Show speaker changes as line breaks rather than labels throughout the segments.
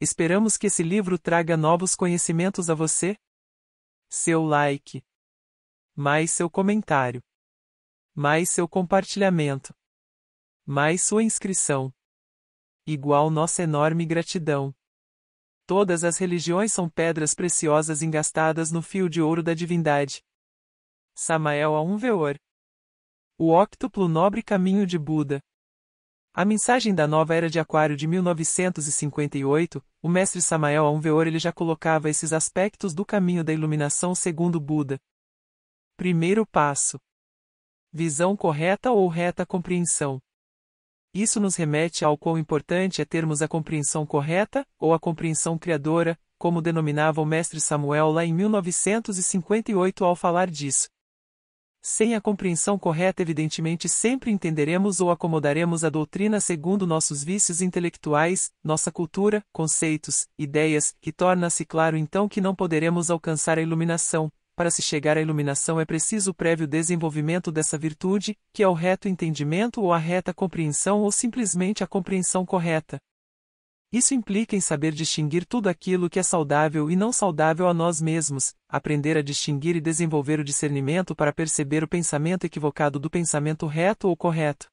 Esperamos que esse livro traga novos conhecimentos a você. Seu like. Mais seu comentário. Mais seu compartilhamento. Mais sua inscrição. Igual nossa enorme gratidão. Todas as religiões são pedras preciosas engastadas no fio de ouro da divindade. Samael a um veor. O octuplo nobre caminho de Buda. A mensagem da nova era de Aquário de 1958, o mestre Samael Aumveor ele já colocava esses aspectos do caminho da iluminação segundo Buda. Primeiro passo: visão correta ou reta compreensão. Isso nos remete ao quão importante é termos a compreensão correta, ou a compreensão criadora, como denominava o mestre Samuel lá em 1958 ao falar disso. Sem a compreensão correta, evidentemente, sempre entenderemos ou acomodaremos a doutrina segundo nossos vícios intelectuais, nossa cultura, conceitos, ideias, que torna-se claro então que não poderemos alcançar a iluminação. Para se chegar à iluminação é preciso prévio desenvolvimento dessa virtude, que é o reto entendimento ou a reta compreensão ou simplesmente a compreensão correta. Isso implica em saber distinguir tudo aquilo que é saudável e não saudável a nós mesmos, aprender a distinguir e desenvolver o discernimento para perceber o pensamento equivocado do pensamento reto ou correto.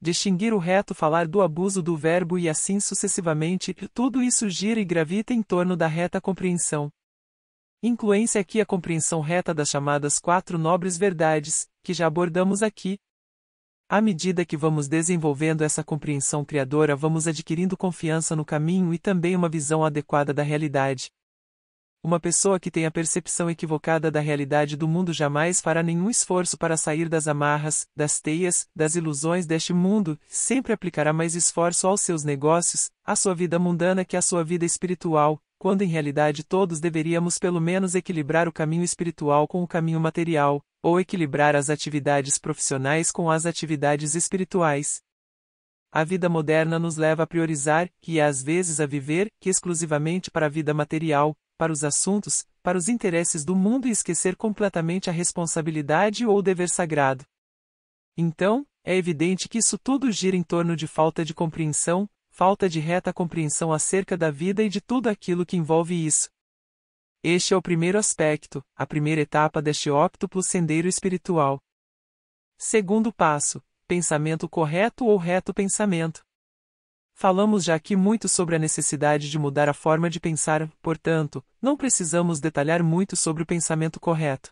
Distinguir o reto, falar do abuso do verbo e assim sucessivamente, tudo isso gira e gravita em torno da reta compreensão. Incluência aqui a compreensão reta das chamadas quatro nobres verdades, que já abordamos aqui, à medida que vamos desenvolvendo essa compreensão criadora, vamos adquirindo confiança no caminho e também uma visão adequada da realidade. Uma pessoa que tem a percepção equivocada da realidade do mundo jamais fará nenhum esforço para sair das amarras, das teias, das ilusões deste mundo, sempre aplicará mais esforço aos seus negócios, à sua vida mundana que à sua vida espiritual, quando em realidade todos deveríamos pelo menos equilibrar o caminho espiritual com o caminho material, ou equilibrar as atividades profissionais com as atividades espirituais. A vida moderna nos leva a priorizar, e é às vezes a viver, que exclusivamente para a vida material, para os assuntos, para os interesses do mundo e esquecer completamente a responsabilidade ou o dever sagrado. Então, é evidente que isso tudo gira em torno de falta de compreensão, falta de reta compreensão acerca da vida e de tudo aquilo que envolve isso. Este é o primeiro aspecto, a primeira etapa deste óctuplo sendeiro espiritual. Segundo passo: pensamento correto ou reto pensamento. Falamos já aqui muito sobre a necessidade de mudar a forma de pensar, portanto, não precisamos detalhar muito sobre o pensamento correto.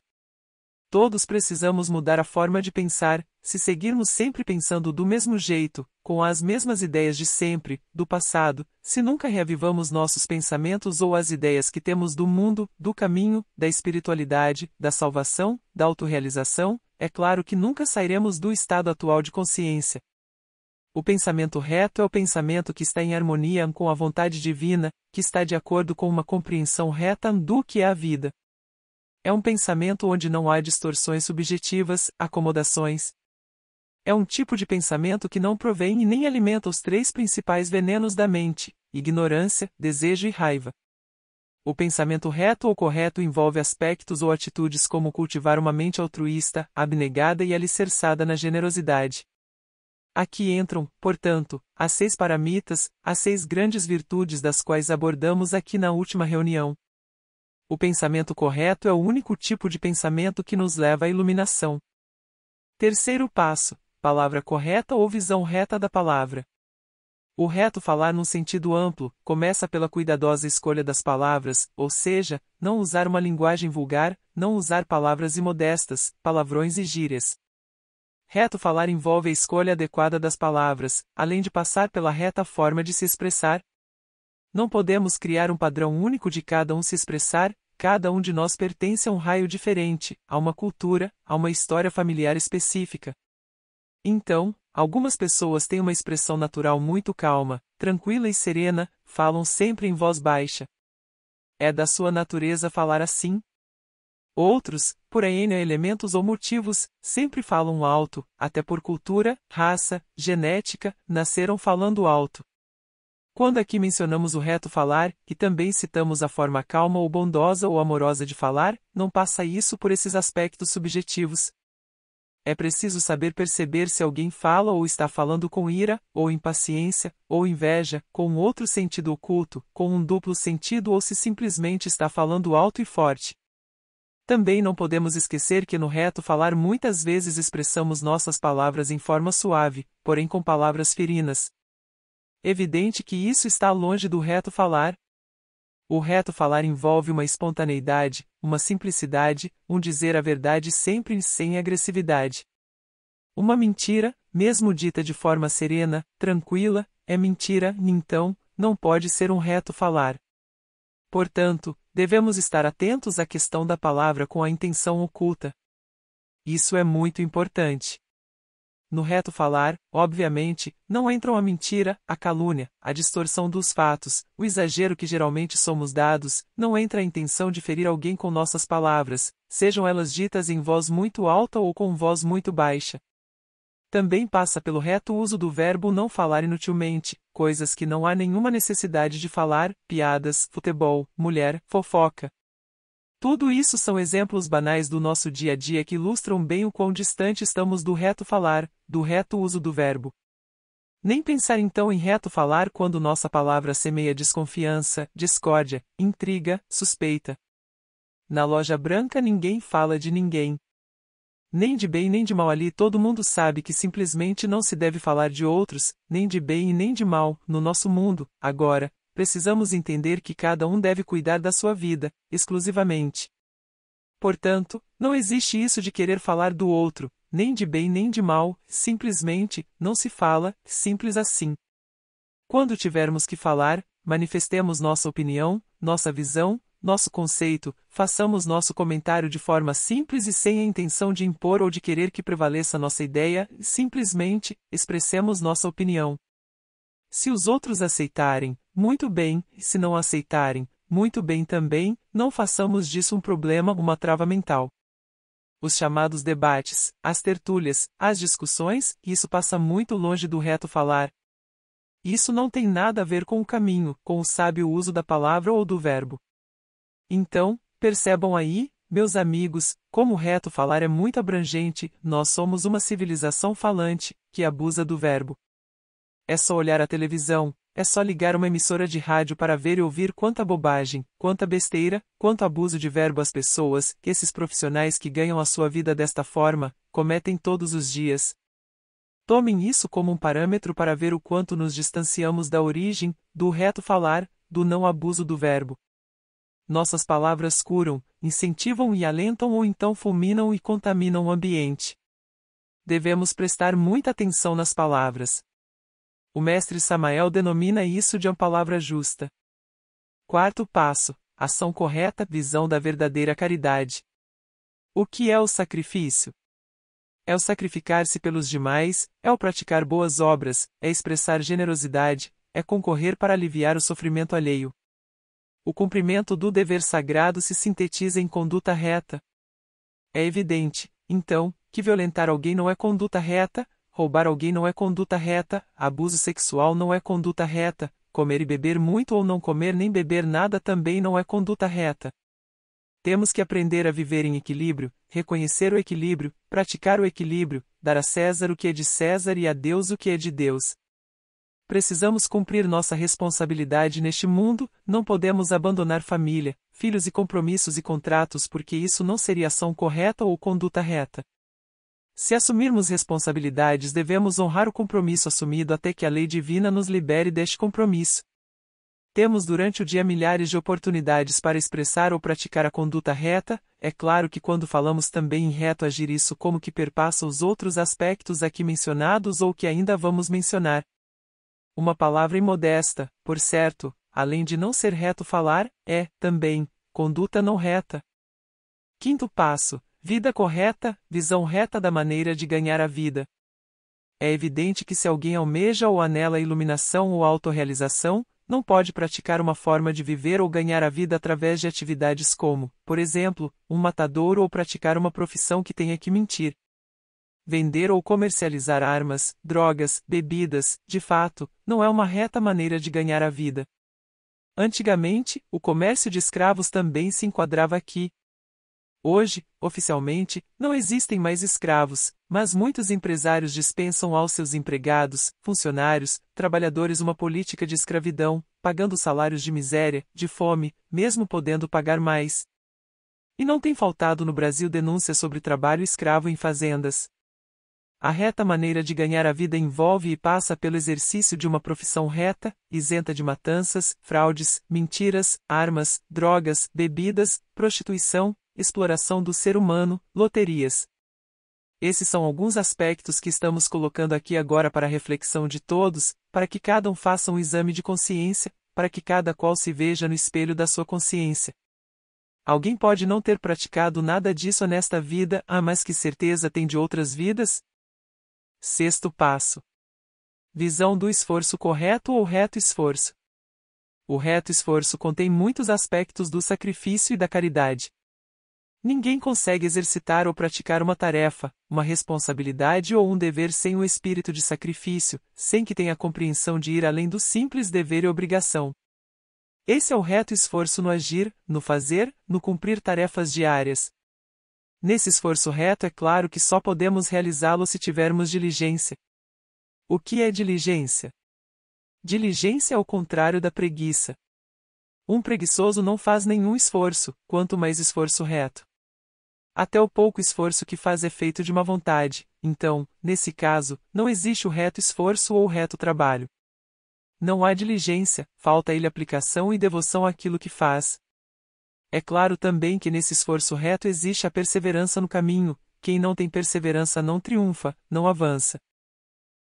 Todos precisamos mudar a forma de pensar, se seguirmos sempre pensando do mesmo jeito, com as mesmas ideias de sempre, do passado, se nunca reavivamos nossos pensamentos ou as ideias que temos do mundo, do caminho, da espiritualidade, da salvação, da autorrealização, é claro que nunca sairemos do estado atual de consciência. O pensamento reto é o pensamento que está em harmonia com a vontade divina, que está de acordo com uma compreensão reta do que é a vida. É um pensamento onde não há distorções subjetivas, acomodações. É um tipo de pensamento que não provém e nem alimenta os três principais venenos da mente: ignorância, desejo e raiva. O pensamento reto ou correto envolve aspectos ou atitudes como cultivar uma mente altruísta, abnegada e alicerçada na generosidade. Aqui entram, portanto, as seis paramitas, as seis grandes virtudes das quais abordamos aqui na última reunião. O pensamento correto é o único tipo de pensamento que nos leva à iluminação. Terceiro passo: palavra correta ou visão reta da palavra. O reto falar num sentido amplo começa pela cuidadosa escolha das palavras, ou seja, não usar uma linguagem vulgar, não usar palavras imodestas, palavrões e gírias. Reto falar envolve a escolha adequada das palavras, além de passar pela reta forma de se expressar. Não podemos criar um padrão único de cada um se expressar, Cada um de nós pertence a um raio diferente, a uma cultura, a uma história familiar específica. Então, algumas pessoas têm uma expressão natural muito calma, tranquila e serena, falam sempre em voz baixa. É da sua natureza falar assim? Outros, por N elementos ou motivos, sempre falam alto, até por cultura, raça, genética, nasceram falando alto. Quando aqui mencionamos o reto falar, e também citamos a forma calma ou bondosa ou amorosa de falar, não passa isso por esses aspectos subjetivos. É preciso saber perceber se alguém fala ou está falando com ira, ou impaciência, ou inveja, com um outro sentido oculto, com um duplo sentido ou se simplesmente está falando alto e forte. Também não podemos esquecer que no reto falar muitas vezes expressamos nossas palavras em forma suave, porém com palavras ferinas, Evidente que isso está longe do reto falar. O reto falar envolve uma espontaneidade, uma simplicidade, um dizer a verdade sempre sem agressividade. Uma mentira, mesmo dita de forma serena, tranquila, é mentira, então, não pode ser um reto falar. Portanto, devemos estar atentos à questão da palavra com a intenção oculta. Isso é muito importante. No reto falar, obviamente, não entram a mentira, a calúnia, a distorção dos fatos, o exagero que geralmente somos dados, não entra a intenção de ferir alguém com nossas palavras, sejam elas ditas em voz muito alta ou com voz muito baixa. Também passa pelo reto uso do verbo não falar inutilmente, coisas que não há nenhuma necessidade de falar, piadas, futebol, mulher, fofoca, tudo isso são exemplos banais do nosso dia a dia que ilustram bem o quão distante estamos do reto falar, do reto uso do verbo. Nem pensar então em reto falar quando nossa palavra semeia desconfiança, discórdia, intriga, suspeita. Na loja branca ninguém fala de ninguém. Nem de bem nem de mal ali todo mundo sabe que simplesmente não se deve falar de outros, nem de bem e nem de mal, no nosso mundo, agora, precisamos entender que cada um deve cuidar da sua vida, exclusivamente. Portanto, não existe isso de querer falar do outro, nem de bem nem de mal, simplesmente, não se fala, simples assim. Quando tivermos que falar, manifestemos nossa opinião, nossa visão, nosso conceito, façamos nosso comentário de forma simples e sem a intenção de impor ou de querer que prevaleça nossa ideia, simplesmente, expressemos nossa opinião. Se os outros aceitarem, muito bem, se não aceitarem, muito bem também, não façamos disso um problema, uma trava mental. Os chamados debates, as tertúlias, as discussões, isso passa muito longe do reto falar. Isso não tem nada a ver com o caminho, com o sábio uso da palavra ou do verbo. Então, percebam aí, meus amigos, como o reto falar é muito abrangente, nós somos uma civilização falante, que abusa do verbo. É só olhar a televisão, é só ligar uma emissora de rádio para ver e ouvir quanta bobagem, quanta besteira, quanto abuso de verbo as pessoas que esses profissionais que ganham a sua vida desta forma cometem todos os dias. Tomem isso como um parâmetro para ver o quanto nos distanciamos da origem, do reto falar, do não abuso do verbo. Nossas palavras curam, incentivam e alentam ou então fulminam e contaminam o ambiente. Devemos prestar muita atenção nas palavras. O mestre Samael denomina isso de uma palavra justa. Quarto passo: ação correta, visão da verdadeira caridade. O que é o sacrifício? É o sacrificar-se pelos demais, é o praticar boas obras, é expressar generosidade, é concorrer para aliviar o sofrimento alheio. O cumprimento do dever sagrado se sintetiza em conduta reta. É evidente, então, que violentar alguém não é conduta reta, Roubar alguém não é conduta reta, abuso sexual não é conduta reta, comer e beber muito ou não comer nem beber nada também não é conduta reta. Temos que aprender a viver em equilíbrio, reconhecer o equilíbrio, praticar o equilíbrio, dar a César o que é de César e a Deus o que é de Deus. Precisamos cumprir nossa responsabilidade neste mundo, não podemos abandonar família, filhos e compromissos e contratos porque isso não seria ação correta ou conduta reta. Se assumirmos responsabilidades, devemos honrar o compromisso assumido até que a lei divina nos libere deste compromisso. Temos durante o dia milhares de oportunidades para expressar ou praticar a conduta reta, é claro que quando falamos também em reto agir isso como que perpassa os outros aspectos aqui mencionados ou que ainda vamos mencionar. Uma palavra imodesta, por certo, além de não ser reto falar, é, também, conduta não reta. Quinto passo: Vida correta, visão reta da maneira de ganhar a vida. É evidente que se alguém almeja ou anela a iluminação ou autorrealização, não pode praticar uma forma de viver ou ganhar a vida através de atividades como, por exemplo, um matador ou praticar uma profissão que tenha que mentir. Vender ou comercializar armas, drogas, bebidas, de fato, não é uma reta maneira de ganhar a vida. Antigamente, o comércio de escravos também se enquadrava aqui, Hoje, oficialmente, não existem mais escravos, mas muitos empresários dispensam aos seus empregados, funcionários, trabalhadores uma política de escravidão, pagando salários de miséria, de fome, mesmo podendo pagar mais. E não tem faltado no Brasil denúncias sobre trabalho escravo em fazendas. A reta maneira de ganhar a vida envolve e passa pelo exercício de uma profissão reta, isenta de matanças, fraudes, mentiras, armas, drogas, bebidas, prostituição, exploração do ser humano, loterias. Esses são alguns aspectos que estamos colocando aqui agora para a reflexão de todos, para que cada um faça um exame de consciência, para que cada qual se veja no espelho da sua consciência. Alguém pode não ter praticado nada disso nesta vida, ah, mas que certeza tem de outras vidas? Sexto passo: Visão do esforço correto ou reto esforço. O reto esforço contém muitos aspectos do sacrifício e da caridade, Ninguém consegue exercitar ou praticar uma tarefa, uma responsabilidade ou um dever sem um espírito de sacrifício, sem que tenha a compreensão de ir além do simples dever e obrigação. Esse é o reto esforço no agir, no fazer, no cumprir tarefas diárias. Nesse esforço reto é claro que só podemos realizá-lo se tivermos diligência. O que é diligência? Diligência é o contrário da preguiça. Um preguiçoso não faz nenhum esforço, quanto mais esforço reto. Até o pouco esforço que faz efeito é de uma vontade, então, nesse caso, não existe o reto esforço ou o reto trabalho. Não há diligência, falta ele aplicação e devoção àquilo que faz. É claro também que nesse esforço reto existe a perseverança no caminho, quem não tem perseverança não triunfa, não avança.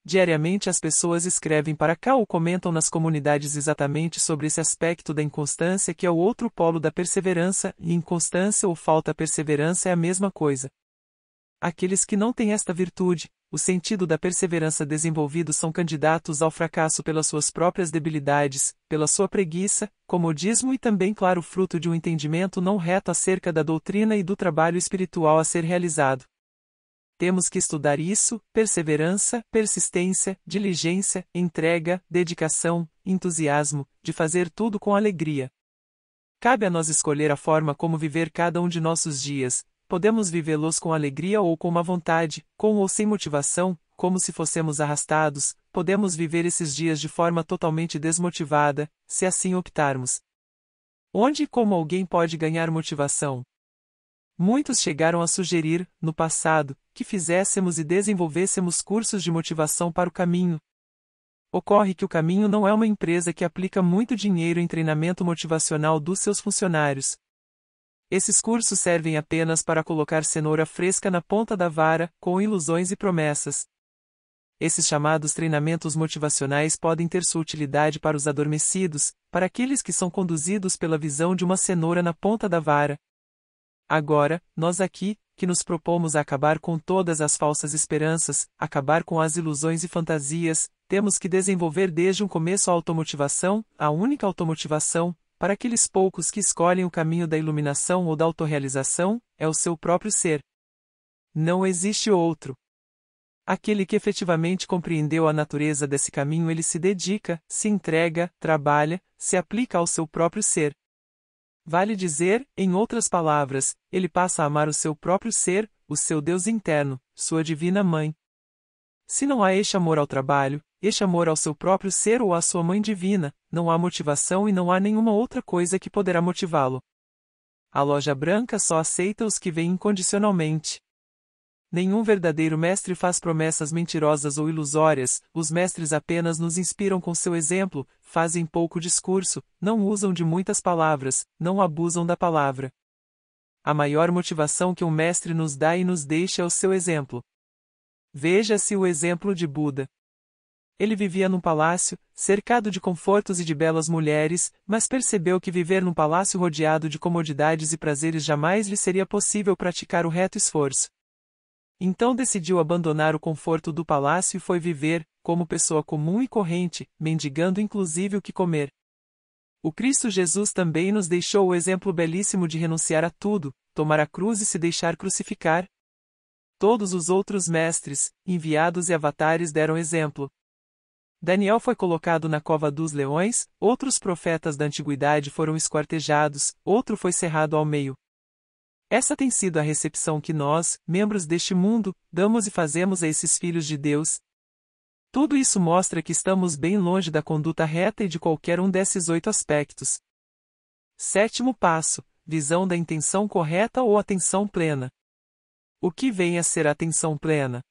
Diariamente as pessoas escrevem para cá ou comentam nas comunidades exatamente sobre esse aspecto da inconstância que é o outro polo da perseverança, e inconstância ou falta perseverança é a mesma coisa. Aqueles que não têm esta virtude, o sentido da perseverança desenvolvido são candidatos ao fracasso pelas suas próprias debilidades, pela sua preguiça, comodismo e também, claro, fruto de um entendimento não reto acerca da doutrina e do trabalho espiritual a ser realizado. Temos que estudar isso, perseverança, persistência, diligência, entrega, dedicação, entusiasmo, de fazer tudo com alegria. Cabe a nós escolher a forma como viver cada um de nossos dias, podemos vivê-los com alegria ou com má vontade, com ou sem motivação, como se fossemos arrastados, podemos viver esses dias de forma totalmente desmotivada, se assim optarmos. Onde e como alguém pode ganhar motivação? Muitos chegaram a sugerir, no passado, que fizéssemos e desenvolvêssemos cursos de motivação para o caminho. Ocorre que o caminho não é uma empresa que aplica muito dinheiro em treinamento motivacional dos seus funcionários. Esses cursos servem apenas para colocar cenoura fresca na ponta da vara, com ilusões e promessas. Esses chamados treinamentos motivacionais podem ter sua utilidade para os adormecidos, para aqueles que são conduzidos pela visão de uma cenoura na ponta da vara, Agora, nós aqui, que nos propomos a acabar com todas as falsas esperanças, acabar com as ilusões e fantasias, temos que desenvolver desde um começo a automotivação, a única automotivação, para aqueles poucos que escolhem o caminho da iluminação ou da autorrealização, é o seu próprio ser. Não existe outro. Aquele que efetivamente compreendeu a natureza desse caminho ele se dedica, se entrega, trabalha, se aplica ao seu próprio ser. Vale dizer, em outras palavras, ele passa a amar o seu próprio ser, o seu Deus interno, sua divina mãe. Se não há este amor ao trabalho, este amor ao seu próprio ser ou à sua mãe divina, não há motivação e não há nenhuma outra coisa que poderá motivá-lo. A loja branca só aceita os que vêm incondicionalmente. Nenhum verdadeiro mestre faz promessas mentirosas ou ilusórias, os mestres apenas nos inspiram com seu exemplo, fazem pouco discurso, não usam de muitas palavras, não abusam da palavra. A maior motivação que um mestre nos dá e nos deixa é o seu exemplo. Veja-se o exemplo de Buda. Ele vivia num palácio, cercado de confortos e de belas mulheres, mas percebeu que viver num palácio rodeado de comodidades e prazeres jamais lhe seria possível praticar o reto esforço. Então decidiu abandonar o conforto do palácio e foi viver, como pessoa comum e corrente, mendigando inclusive o que comer. O Cristo Jesus também nos deixou o exemplo belíssimo de renunciar a tudo, tomar a cruz e se deixar crucificar. Todos os outros mestres, enviados e avatares deram exemplo. Daniel foi colocado na cova dos leões, outros profetas da antiguidade foram esquartejados, outro foi cerrado ao meio, essa tem sido a recepção que nós, membros deste mundo, damos e fazemos a esses filhos de Deus. Tudo isso mostra que estamos bem longe da conduta reta e de qualquer um desses oito aspectos. Sétimo passo: visão da intenção correta ou atenção plena. O que vem a ser atenção plena?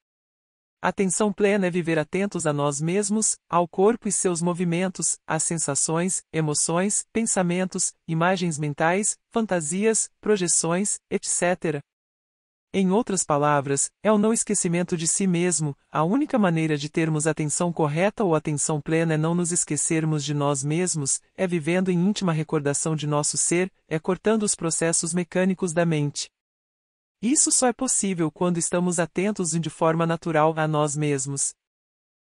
Atenção plena é viver atentos a nós mesmos, ao corpo e seus movimentos, às sensações, emoções, pensamentos, imagens mentais, fantasias, projeções, etc. Em outras palavras, é o não esquecimento de si mesmo. A única maneira de termos atenção correta ou atenção plena é não nos esquecermos de nós mesmos, é vivendo em íntima recordação de nosso ser, é cortando os processos mecânicos da mente. Isso só é possível quando estamos atentos e de forma natural a nós mesmos.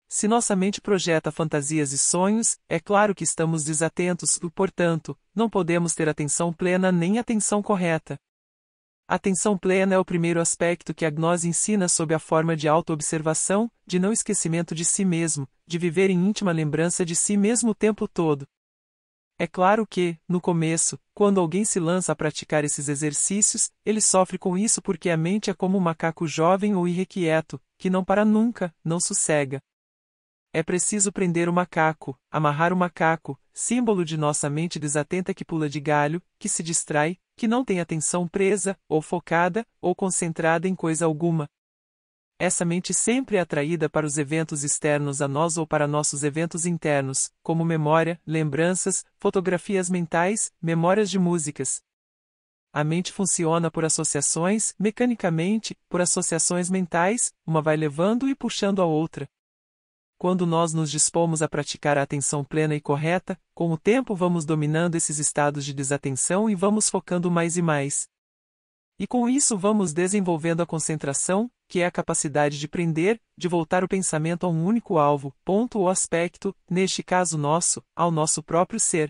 Se nossa mente projeta fantasias e sonhos, é claro que estamos desatentos e, portanto, não podemos ter atenção plena nem atenção correta. Atenção plena é o primeiro aspecto que a gnose ensina sob a forma de autoobservação, de não esquecimento de si mesmo, de viver em íntima lembrança de si mesmo o tempo todo. É claro que, no começo, quando alguém se lança a praticar esses exercícios, ele sofre com isso porque a mente é como um macaco jovem ou irrequieto, que não para nunca, não sossega. É preciso prender o macaco, amarrar o macaco, símbolo de nossa mente desatenta que pula de galho, que se distrai, que não tem atenção presa, ou focada, ou concentrada em coisa alguma, essa mente sempre é atraída para os eventos externos a nós ou para nossos eventos internos, como memória, lembranças, fotografias mentais, memórias de músicas. A mente funciona por associações, mecanicamente, por associações mentais, uma vai levando e puxando a outra. Quando nós nos dispomos a praticar a atenção plena e correta, com o tempo vamos dominando esses estados de desatenção e vamos focando mais e mais. E com isso vamos desenvolvendo a concentração, que é a capacidade de prender, de voltar o pensamento a um único alvo, ponto ou aspecto, neste caso nosso, ao nosso próprio ser.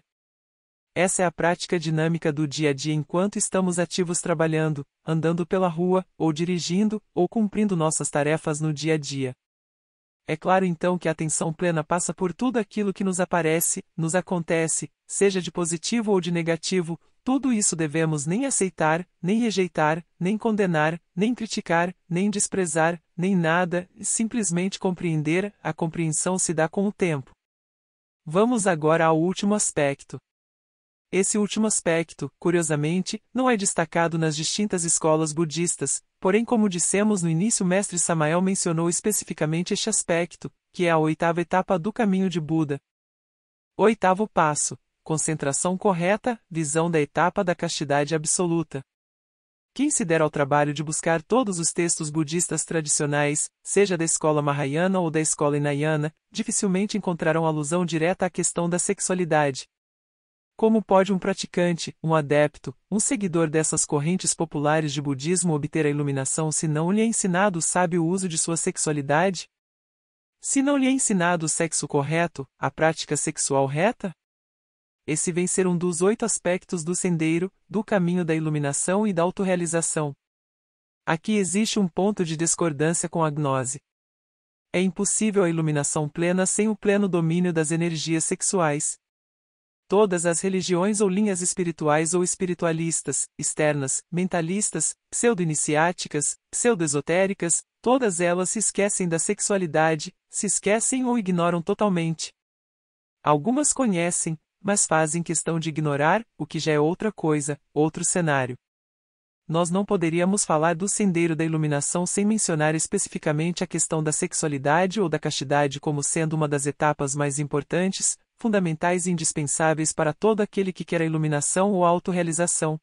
Essa é a prática dinâmica do dia a dia enquanto estamos ativos trabalhando, andando pela rua, ou dirigindo, ou cumprindo nossas tarefas no dia a dia. É claro então que a atenção plena passa por tudo aquilo que nos aparece, nos acontece, seja de positivo ou de negativo, tudo isso devemos nem aceitar, nem rejeitar, nem condenar, nem criticar, nem desprezar, nem nada, simplesmente compreender, a compreensão se dá com o tempo. Vamos agora ao último aspecto. Esse último aspecto, curiosamente, não é destacado nas distintas escolas budistas, porém, como dissemos no início, mestre Samael mencionou especificamente este aspecto, que é a oitava etapa do caminho de Buda. Oitavo passo: concentração correta, visão da etapa da castidade absoluta. Quem se der ao trabalho de buscar todos os textos budistas tradicionais, seja da escola Mahayana ou da escola Hinayana, dificilmente encontrarão alusão direta à questão da sexualidade, como pode um praticante, um adepto, um seguidor dessas correntes populares de budismo obter a iluminação se não lhe é ensinado o sábio uso de sua sexualidade? Se não lhe é ensinado o sexo correto, a prática sexual reta? Esse vem ser um dos oito aspectos do sendeiro, do caminho da iluminação e da autorrealização. Aqui existe um ponto de discordância com a gnose. É impossível a iluminação plena sem o pleno domínio das energias sexuais, Todas as religiões ou linhas espirituais ou espiritualistas, externas, mentalistas, pseudo-iniciáticas, pseudo-esotéricas, todas elas se esquecem da sexualidade, se esquecem ou ignoram totalmente. Algumas conhecem, mas fazem questão de ignorar, o que já é outra coisa, outro cenário. Nós não poderíamos falar do sendeiro da iluminação sem mencionar especificamente a questão da sexualidade ou da castidade como sendo uma das etapas mais importantes, fundamentais e indispensáveis para todo aquele que quer a iluminação ou autorrealização.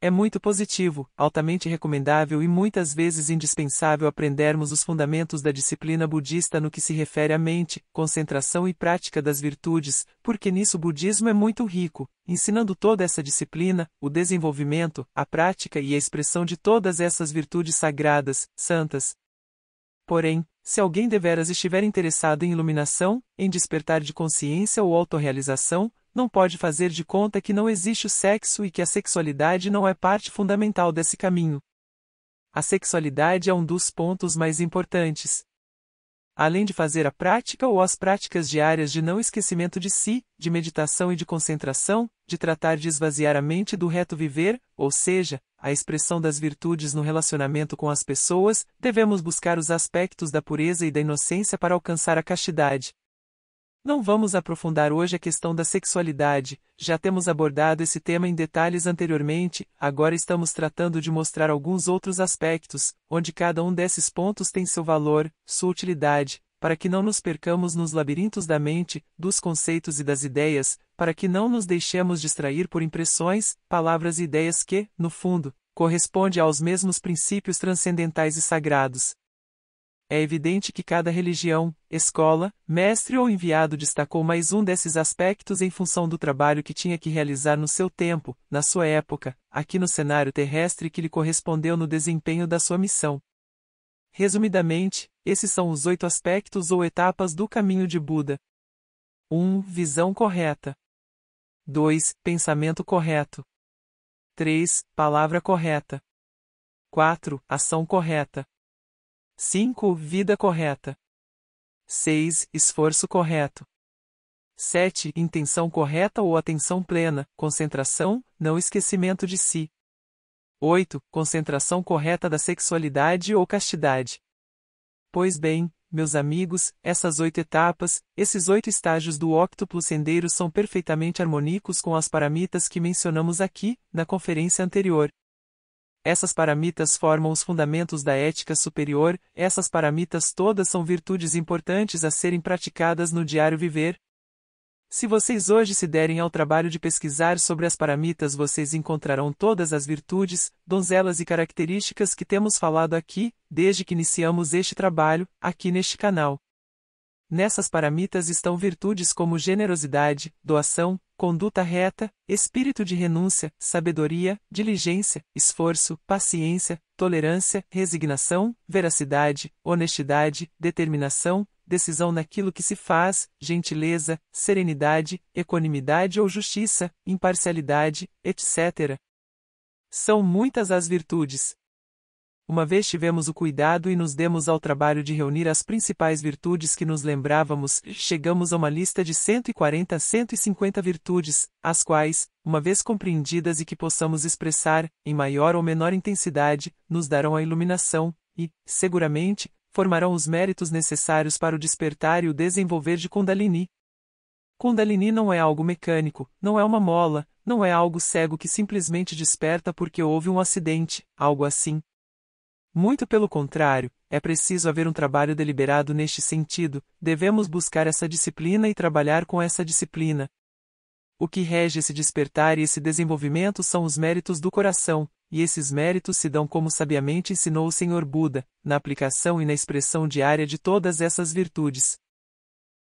É muito positivo, altamente recomendável e muitas vezes indispensável aprendermos os fundamentos da disciplina budista no que se refere à mente, concentração e prática das virtudes, porque nisso o budismo é muito rico, ensinando toda essa disciplina, o desenvolvimento, a prática e a expressão de todas essas virtudes sagradas, santas. Porém, se alguém deveras estiver interessado em iluminação, em despertar de consciência ou autorrealização, não pode fazer de conta que não existe o sexo e que a sexualidade não é parte fundamental desse caminho. A sexualidade é um dos pontos mais importantes além de fazer a prática ou as práticas diárias de não esquecimento de si, de meditação e de concentração, de tratar de esvaziar a mente do reto viver, ou seja, a expressão das virtudes no relacionamento com as pessoas, devemos buscar os aspectos da pureza e da inocência para alcançar a castidade. Não vamos aprofundar hoje a questão da sexualidade, já temos abordado esse tema em detalhes anteriormente, agora estamos tratando de mostrar alguns outros aspectos, onde cada um desses pontos tem seu valor, sua utilidade, para que não nos percamos nos labirintos da mente, dos conceitos e das ideias, para que não nos deixemos distrair por impressões, palavras e ideias que, no fundo, corresponde aos mesmos princípios transcendentais e sagrados, é evidente que cada religião, escola, mestre ou enviado destacou mais um desses aspectos em função do trabalho que tinha que realizar no seu tempo, na sua época, aqui no cenário terrestre que lhe correspondeu no desempenho da sua missão. Resumidamente, esses são os oito aspectos ou etapas do caminho de Buda. 1. Visão correta. 2. Pensamento correto. 3. Palavra correta. 4. Ação correta. 5. Vida correta. 6. Esforço correto. 7. Intenção correta ou atenção plena, concentração, não esquecimento de si. 8. Concentração correta da sexualidade ou castidade. Pois bem, meus amigos, essas oito etapas, esses oito estágios do octuplo sendeiro são perfeitamente harmônicos com as paramitas que mencionamos aqui, na conferência anterior. Essas paramitas formam os fundamentos da ética superior, essas paramitas todas são virtudes importantes a serem praticadas no diário viver. Se vocês hoje se derem ao trabalho de pesquisar sobre as paramitas, vocês encontrarão todas as virtudes, donzelas e características que temos falado aqui, desde que iniciamos este trabalho, aqui neste canal. Nessas paramitas estão virtudes como generosidade, doação, conduta reta, espírito de renúncia, sabedoria, diligência, esforço, paciência, tolerância, resignação, veracidade, honestidade, determinação, decisão naquilo que se faz, gentileza, serenidade, equanimidade ou justiça, imparcialidade, etc. São muitas as virtudes, uma vez tivemos o cuidado e nos demos ao trabalho de reunir as principais virtudes que nos lembrávamos, chegamos a uma lista de 140 a 150 virtudes, as quais, uma vez compreendidas e que possamos expressar, em maior ou menor intensidade, nos darão a iluminação, e, seguramente, formarão os méritos necessários para o despertar e o desenvolver de Kundalini. Kundalini não é algo mecânico, não é uma mola, não é algo cego que simplesmente desperta porque houve um acidente, algo assim, muito pelo contrário, é preciso haver um trabalho deliberado neste sentido, devemos buscar essa disciplina e trabalhar com essa disciplina. O que rege esse despertar e esse desenvolvimento são os méritos do coração, e esses méritos se dão como sabiamente ensinou o Senhor Buda, na aplicação e na expressão diária de todas essas virtudes.